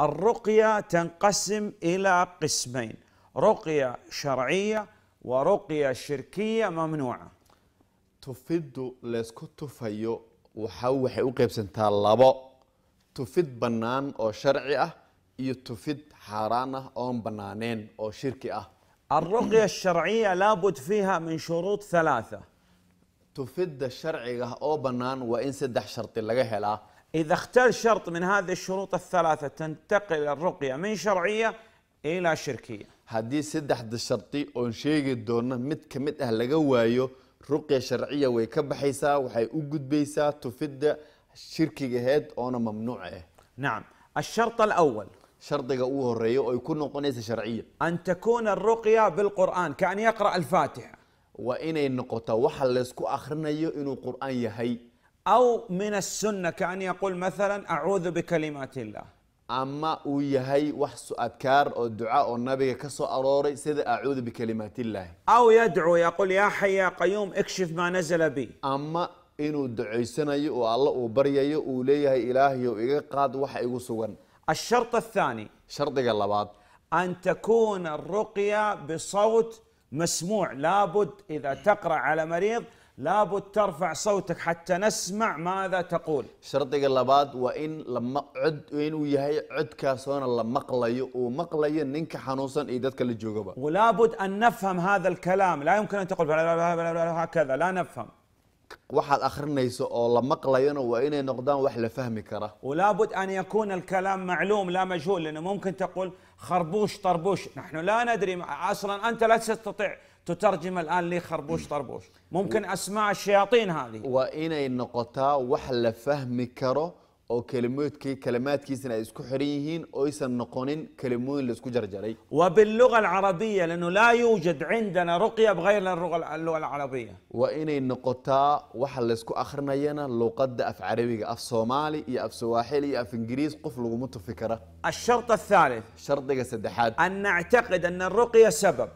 الرقية تنقسم إلى قسمين رقية شرعية ورقية شركية ممنوعة تفيد لسكو تفيو waxaa waxay u qaybsantaa labo tufid bannaan oo sharci ah iyo tufid xaaraan ah oon bannaaneen الرقية الشرعية لابد فيها من شروط ثلاثة تفيد الشرعية أو بنان وإن سدح شرطي لغا هلا إذا اختل شرط من هذه الشروط الثلاثة تنتقل الرقية من شرعية إلى شركية haddii saddexda shardi oon sheegi doonna mid ka mid ah laga waayo ruqya sharciya way ka baxaysaa waxay u gudbaysaa tufidda shirkigaheed oona mamnuuc ah nacam الشرط الأول شرطك أوه الرئي ويكون نقنيس شرعية أن تكون الرقية بالقرآن كأن يقرأ الفاتحة وإن النقطة وحل لسكو آخرنا إنه قرآن يهي أو من السنة كأن يقول مثلا أعوذ بكلمات الله أما ويهي وحس أذكار أو دعاء النبي كسو أروري سيد أعوذ بكلمات الله أو يدعو يقول يا حي يا قيوم اكشف ما نزل بي أما إنه دعيسنايو والله وبريايو وليه إلهي وإيقا قاد وحي إيقو الشرط الثاني شرط اللباد أن تكون الرقية بصوت مسموع لابد إذا تقرأ على مريض لابد ترفع صوتك حتى نسمع ماذا تقول شرطي لباد وإن لما عد وإن ويهي عد كاسون لما قلي ومقلي ننك حنوصا إيدتك اللي جوغبا ولابد أن نفهم هذا الكلام لا يمكن أن تقول هكذا لا نفهم واحد آخر نيسو أو لما waa وإن noqdaan wax فهمي كرا ولابد ان يكون الكلام معلوم لا مجهول لانه ممكن تقول خربوش طربوش نحن لا ندري اصلا انت لا تستطيع تترجم الان لي خربوش طربوش ممكن اسماء الشياطين هذه وإنay noqotaa wax la fahmi karo oo kelimoodkii kalamaadkiisana ay isku xiran yihiin oysan noqonin kelimooyin laisku jarjaray وباللغة العربية لأنه لا يوجد عندنا رقية بغير اللغة العربية وإنay noqotaa waxa laisku akrinayana luqada af carabiga af soomaali iyo af sawaaxili iyo af ingiriis qof laguma tufi kara الشرط الثالث shardiga saddexaad أن نعتقد أن الرقية سبب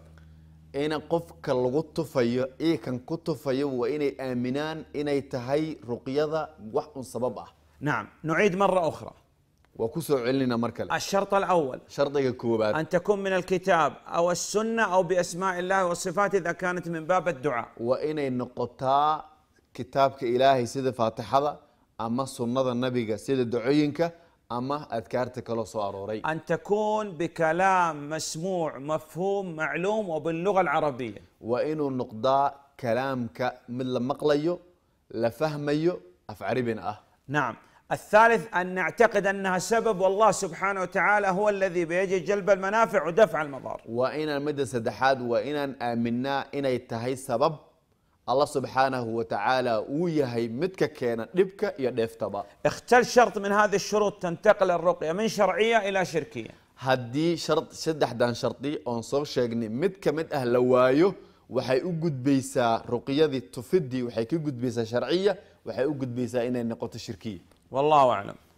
إن qofka lagu tufayo iyo kan ku tufayo waa inay aaminaan inay tahay ruqyada wax un نعم نعيد مرة أخرى وكسو علنا مركلة الشرط الأول شرط الكوبات أن تكون من الكتاب أو السنة أو بأسماء الله والصفات إذا كانت من باب الدعاء وإن النقطة كتابك إلهي سيد فاتحة أما سنة النبي سيد دعوينك اما اذكار تكلو صاروري ان تكون بكلام مسموع مفهوم معلوم وباللغه العربيه وانه النقضاء كلامك من لمقليو لفهميو افعري اه نعم الثالث ان نعتقد انها سبب والله سبحانه وتعالى هو الذي بيجي جلب المنافع ودفع المضار وان المدرسه دحاد وان امنا ان يتهي سبب الله سبحانه وتعالى ويهي متك كان دبك يا ديفتبا اختل شرط من هذه الشروط تنتقل الرقية من شرعية إلى شركية هدي شرط سدح دان شرطي أون صور شاقني متك مد أهل وايو waxay u gudbaysaa ruqyadii tufidii waxay ka gudbaysaa sharciya waxay u gudbaysaa inay noqoto shirkiya wallahu aclam